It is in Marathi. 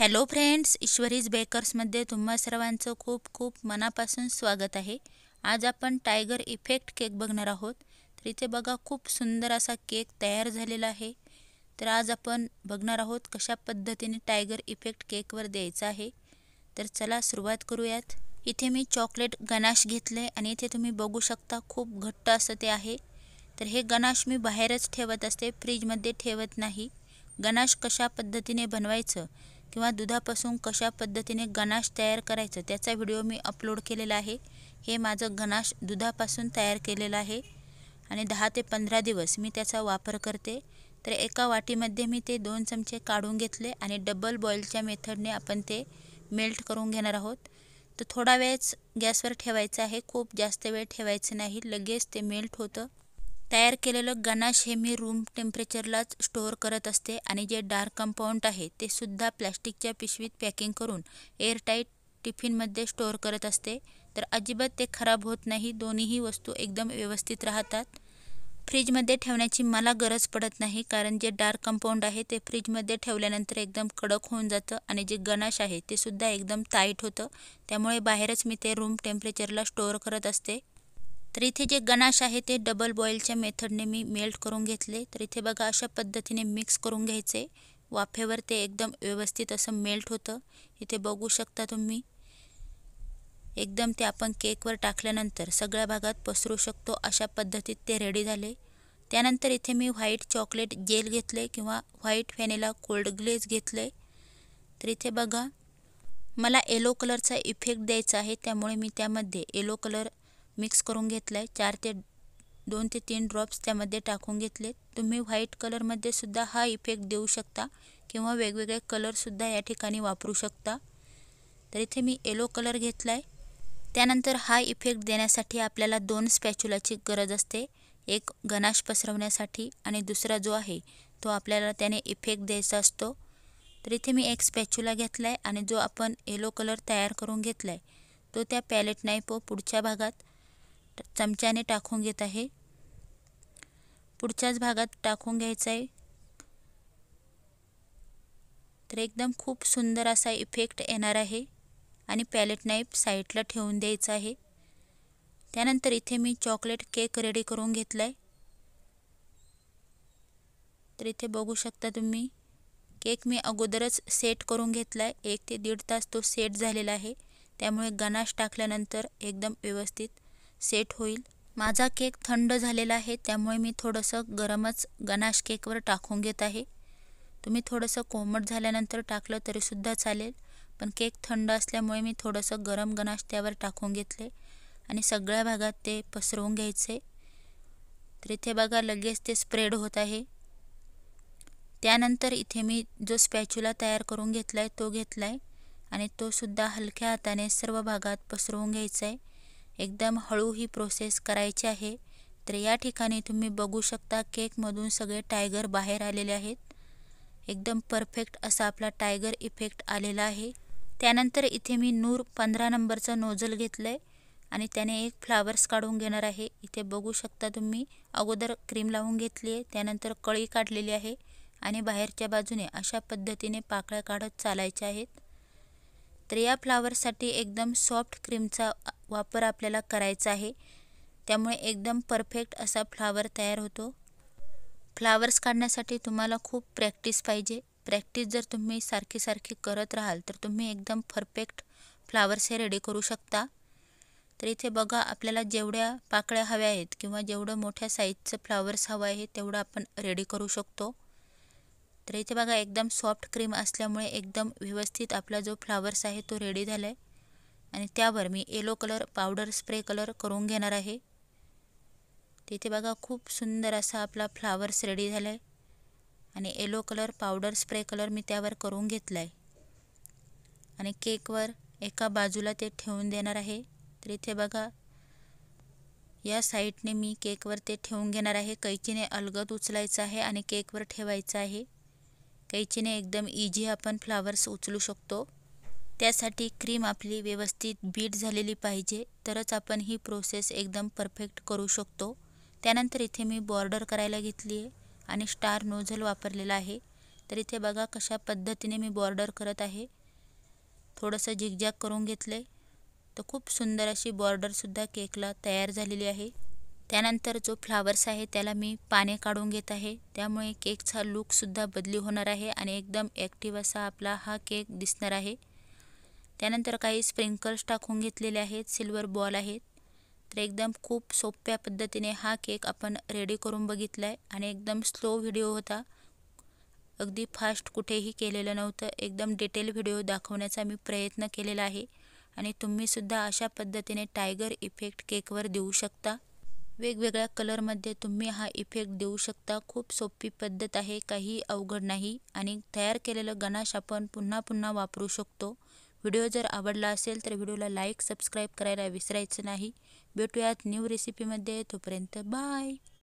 हॅलो फ्रेंड्स ईश्वरीज बेकर्समध्ये तुम्हा सर्वांचं खूप खूप मनापासून स्वागत आहे आज आपण टायगर इफेक्ट केक बघणार आहोत तर इथे बघा खूप सुंदर असा केक तयार झालेला आहे तर आज आपण बघणार आहोत कशा पद्धतीने टायगर इफेक्ट केकवर द्यायचा आहे तर चला सुरुवात करूयात इथे मी चॉकलेट गणाश घेतले आणि इथे तुम्ही बघू शकता खूप घट्ट असं ते आहे तर हे गणाश मी बाहेरच ठेवत असते फ्रीजमध्ये ठेवत नाही गनाश कशा पद्धतीने बनवायचं किंवा दुधापासून कशा पद्धतीने गनाश तयार करायचं त्याचा व्हिडिओ मी अपलोड केलेला आहे हे माझं गनाश दुधापासून तयार केलेलं आहे आणि दहा ते पंधरा दिवस मी त्याचा वापर करते तर एका वाटीमध्ये मी ते दोन चमचे काढून घेतले आणि डबल बॉईलच्या मेथडने आपण ते मेल्ट करून घेणार आहोत तर थोडा वेळच गॅसवर ठेवायचं आहे खूप जास्त वेळ ठेवायचं नाही लगेच ते मेल्ट होतं तयार केलेलं गणाश हे मी रूम टेम्परेचरलाच स्टोअर करत असते आणि जे डार्क कंपाऊंड आहे ते सुद्धा प्लॅस्टिकच्या पिशवीत पॅकिंग करून एअरटाईट टिफिनमध्ये स्टोअर करत असते तर अजिबात ते खराब होत नाही दोन्हीही वस्तू एकदम व्यवस्थित राहतात फ्रीजमध्ये ठेवण्याची मला गरज पडत नाही कारण जे डार्क कंपाऊंड आहे ते फ्रीजमध्ये ठेवल्यानंतर एकदम कडक होऊन जातं आणि जे गनाश आहे ते सुद्धा एकदम ताईट होतं त्यामुळे बाहेरच मी ते रूम टेम्परेचरला स्टोअर करत असते तर इथे जे गणाश आहे ते डबल बॉईलच्या मेथडने मी मेल्ट करून घेतले तर इथे बघा अशा पद्धतीने मिक्स करून घ्यायचे वाफेवर ते एकदम व्यवस्थित असं मेल्ट होतं इथे बघू शकता तुम्ही एकदम ते आपण केकवर टाकल्यानंतर सगळ्या भागात पसरू शकतो अशा पद्धतीत ते रेडी झाले त्यानंतर इथे मी व्हाईट चॉकलेट जेल घेतले किंवा व्हाईट फॅनेला कोल्ड ग्लेज घेतले तर इथे बघा मला येलो कलरचा इफेक्ट द्यायचा आहे त्यामुळे मी त्यामध्ये येलो कलर मिक्स करून घेतला आहे चार ते दोन ते तीन ड्रॉप्स त्यामध्ये टाकून घेतले तुम्ही व्हाईट कलरमध्ये सुद्धा हा इफेक्ट देऊ शकता किंवा वेगवेगळे कलरसुद्धा या ठिकाणी वापरू शकता तर इथे मी येलो कलर घेतला आहे त्यानंतर हा इफेक्ट देण्यासाठी आपल्याला दोन स्पॅच्युलाची गरज असते एक घनाश पसरवण्यासाठी आणि दुसरा जो आहे तो आपल्याला त्याने इफेक्ट द्यायचा असतो तर इथे मी एक स्पॅच्युला घेतला आहे आणि जो आपण येलो कलर तयार करून घेतला आहे तो त्या पॅलेट पो पुढच्या भागात चमच्याने टाकून घेत आहे पुढच्याच भागात टाकून घ्यायचं आहे तर एकदम खूप सुंदर असा इफेक्ट येणार आहे आणि पॅलेट नाईफ साईडला ठेवून द्यायचं आहे त्यानंतर इथे मी चॉकलेट केक रेडी करून घेतला आहे तर इथे बघू शकता तुम्ही केक मी अगोदरच सेट करून घेतला आहे एक ते दीड तास तो सेट झालेला आहे त्यामुळे गनाश टाकल्यानंतर एकदम व्यवस्थित सेट होईल माझा केक थंड झालेला आहे त्यामुळे मी थोडंसं गरमच गनाश केकवर टाकून घेत आहे तुम्ही थोडंसं कोमट झाल्यानंतर टाकलं तरीसुद्धा चालेल पण केक थंड असल्यामुळे मी थोडंसं गरम गनाश त्यावर टाकून घेतले आणि सगळ्या भागात ते पसरवून घ्यायचे तर इथे बघा लगेच ते स्प्रेड होत आहे त्यानंतर इथे मी जो स्पॅच्युला तयार करून घेतला आहे तो घेतला आहे आणि तोसुद्धा हलक्या हाताने सर्व भागात पसरवून घ्यायचा आहे एकदम हळू ही प्रोसेस करायची आहे तर या ठिकाणी तुम्ही बघू शकता केकमधून सगळे टायगर बाहेर आलेले आहेत एकदम परफेक्ट असा आपला टायगर इफेक्ट आलेला आहे त्यानंतर इथे मी नूर पंधरा नंबरचं नोजल घेतलं आहे आणि त्याने एक फ्लावर्स काढून घेणार आहे इथे बघू शकता तुम्ही अगोदर क्रीम लावून घेतली आहे त्यानंतर कळी काढलेली आहे आणि बाहेरच्या बाजूने अशा पद्धतीने पाकळ्या काढत चालायच्या आहेत तर या फ्लावरसाठी एकदम सॉफ्ट क्रीमचा वापर आपल्याला करायचा आहे त्यामुळे एकदम परफेक्ट असा फ्लावर तयार होतो फ्लावर्स काढण्यासाठी तुम्हाला खूप प्रॅक्टिस पाहिजे प्रॅक्टिस जर तुम्ही सारखी सारखी करत राहाल तर तुम्ही एकदम परफेक्ट फ्लावर्स हे रेडी करू शकता तर इथे बघा आपल्याला जेवढ्या पाकळ्या हव्या आहेत किंवा जेवढं मोठ्या साईजचं फ्लावर्स हवं आहे तेवढं आपण रेडी करू शकतो तर इथे बघा एकदम सॉफ्ट क्रीम असल्यामुळे एकदम व्यवस्थित आपला जो फ्लावर्स आहे तो रेडी झाला आहे आणि त्यावर मी yellow colour powder spray colour करून घेणार आहे तिथे बघा खूप सुंदर असा आपला फ्लावर्स रेडी झाला आहे आणि yellow colour powder spray colour मी त्यावर करून घेतला आहे आणि केकवर एका बाजूला ते ठेवून देणार आहे तर इथे बघा या साईडने मी केकवर ते ठेवून घेणार आहे कैचीने अलगद उचलायचं आहे आणि केकवर ठेवायचं आहे कैचीने एकदम इजी आपण फ्लावर्स उचलू शकतो त्यासाठी क्रीम आपली व्यवस्थित बीट झालेली पाहिजे तरच आपण ही प्रोसेस एकदम परफेक्ट करू शकतो त्यानंतर इथे मी बॉर्डर करायला घेतली आहे आणि स्टार नोझल वापरलेला आहे तर इथे बघा कशा पद्धतीने मी बॉर्डर करत आहे थोडंसं झिगझॅग करून घेतले तर खूप सुंदर अशी बॉर्डरसुद्धा केकला तयार झालेली आहे त्यानंतर जो फ्लावर्स आहे त्याला मी पाने काढून घेत आहे त्यामुळे केकचा लुकसुद्धा बदली होणार आहे आणि एकदम ॲक्टिव्ह असा आपला हा केक दिसणार आहे त्यानंतर काही स्प्रिंकल्स टाकून घेतलेले आहेत सिल्वर बॉल आहेत तर एकदम खूप सोप्या पद्धतीने हा केक आपण रेडी करून बघितला आहे आणि एकदम स्लो व्हिडिओ होता अगदी फास्ट कुठेही केलेलं नव्हतं एकदम डिटेल व्हिडिओ दाखवण्याचा मी प्रयत्न केलेला आहे आणि तुम्हीसुद्धा अशा पद्धतीने टायगर इफेक्ट केकवर देऊ शकता वेगवेगळ्या कलरमध्ये तुम्ही हा इफेक्ट देऊ शकता खूप सोपी पद्धत आहे काही अवघड नाही आणि तयार केलेलं गणाश आपण पुन्हा पुन्हा वापरू शकतो व्हिडिओ जर आवडला असेल तर व्हिडिओला लाईक सबस्क्राईब करायला विसरायचं नाही भेटूयात न्यू रेसिपीमध्ये तोपर्यंत बाय